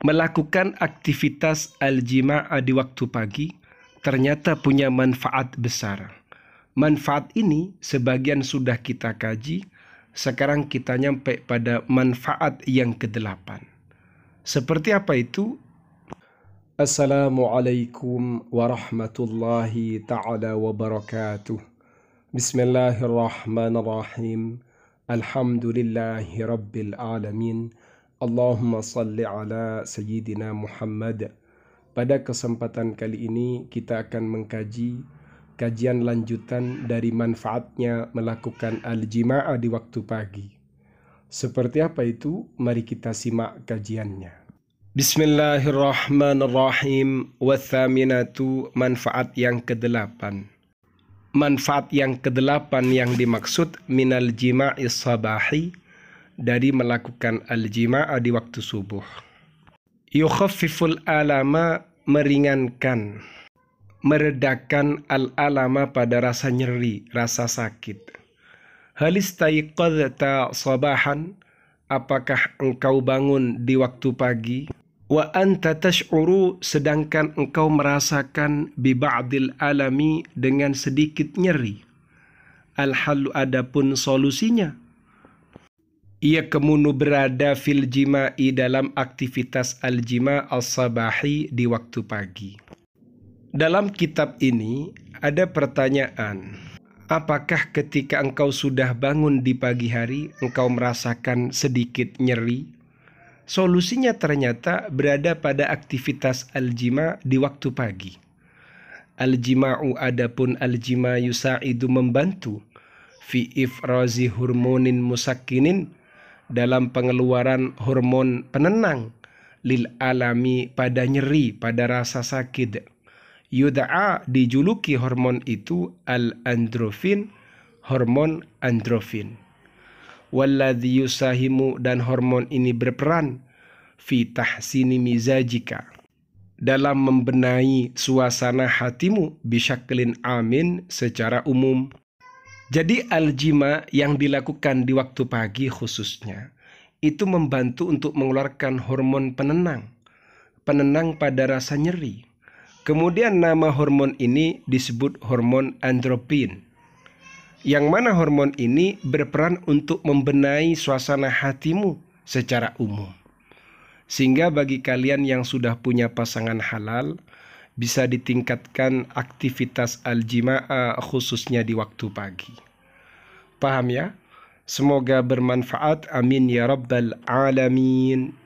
Melakukan aktivitas al-jima'ah di waktu pagi ternyata punya manfaat besar. Manfaat ini sebagian sudah kita kaji, sekarang kita nyampe pada manfaat yang kedelapan. Seperti apa itu? Assalamualaikum warahmatullahi taala wabarakatuh. Bismillahirrahmanirrahim. Alhamdulillahi alamin. Allahumma salli ala Sayyidina Muhammad. Pada kesempatan kali ini kita akan mengkaji kajian lanjutan dari manfaatnya melakukan al-jima'ah di waktu pagi. Seperti apa itu? Mari kita simak kajiannya. Bismillahirrahmanirrahim. Wathaminatu manfaat yang kedelapan. Manfaat yang kedelapan yang dimaksud minal jima'i sabahi dari melakukan al jima di waktu subuh. Yukhaffiful alama meringankan, meredakan al-alama pada rasa nyeri, rasa sakit. Halistaiqadta sabahan, apakah engkau bangun di waktu pagi? Wa anta tash'uru sedangkan engkau merasakan biba'dil alami dengan sedikit nyeri. Al-halu adapun solusinya ia kemunu berada fil jima'i dalam aktivitas al-jima' al-sabahi di waktu pagi. Dalam kitab ini ada pertanyaan, apakah ketika engkau sudah bangun di pagi hari engkau merasakan sedikit nyeri? Solusinya ternyata berada pada aktivitas al-jima' di waktu pagi. Al-jima'u adapun al-jima' yusa'idu membantu fi ifrazi hormonin musakinin dalam pengeluaran hormon penenang lil alami pada nyeri, pada rasa sakit. Yuda'a dijuluki hormon itu al-androfin, hormon androfin. Walladhi yusahimu dan hormon ini berperan fitah tahsini mizajika dalam membenahi suasana hatimu bisa bisyaklin amin secara umum jadi aljima yang dilakukan di waktu pagi khususnya itu membantu untuk mengeluarkan hormon penenang, penenang pada rasa nyeri. Kemudian nama hormon ini disebut hormon andropin. Yang mana hormon ini berperan untuk membenahi suasana hatimu secara umum. Sehingga bagi kalian yang sudah punya pasangan halal, bisa ditingkatkan aktivitas al-jima'ah khususnya di waktu pagi. Paham ya? Semoga bermanfaat. Amin ya rabbal alamin.